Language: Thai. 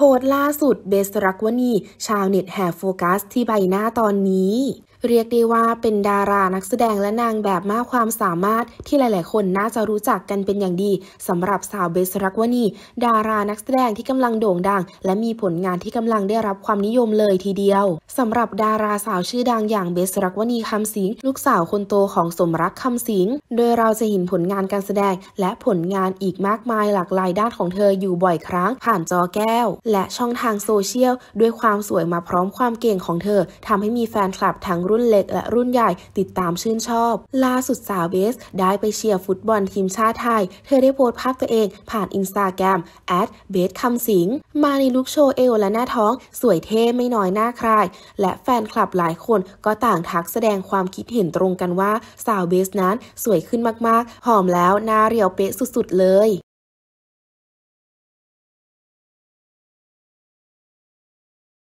โตดล่าสุดเบสรักวณีชาวเน็ตแห่โฟกัสที่ใบหน้าตอนนี้เรียกได้ว่าเป็นดารานักแสดงและนางแบบมากความสามารถ ที่หลาย ๆ คนน่าจะรู้จักกันเป็นอย่างดีสำหรับสาวเบสรักวณีดารานักแสดงที่กำลังโด่งดัง และมีผลงานที่กำลังได้รับความนิยมเลยทีเดียวสำหรับดาราสาวชื่อดังอย่างเบสรักวณีคำสิง ลูกสาวคนโตของสมรักคำสิงโดยเราจะเห็นผลงานการแสดงและผลงานอีกมากมายหลากหลายด้านของเธออยู่บ่อยครั้ง ผ่านจอแก้ว และช่องทางโซเชียลด้วยความสวยมาพร้อมความเก่งของเธอทำให้มีแฟนคลับทั้งรุ่นเล็กและรุ่นใหญ่ติดตามชื่นชอบล่าสุดสาวเบสได้ไปเชียร์ฟุตบอลทีมชาติไทย เธอได้โพสต์ภาพตัวเองผ่านอินสตาแกรมแอดเบสคำสิงมาในลุคโชว์เอวและหน้าท้อง สวยเท่ไม่น้อยหน้าใครและแฟนคลับหลายคนก็ต่างทักแสดงความคิดเห็นตรงกันว่าสาวเบสนั้นสวยขึ้นมากๆ หอมแล้วหน้าเรียวเป๊ะสุดๆเลย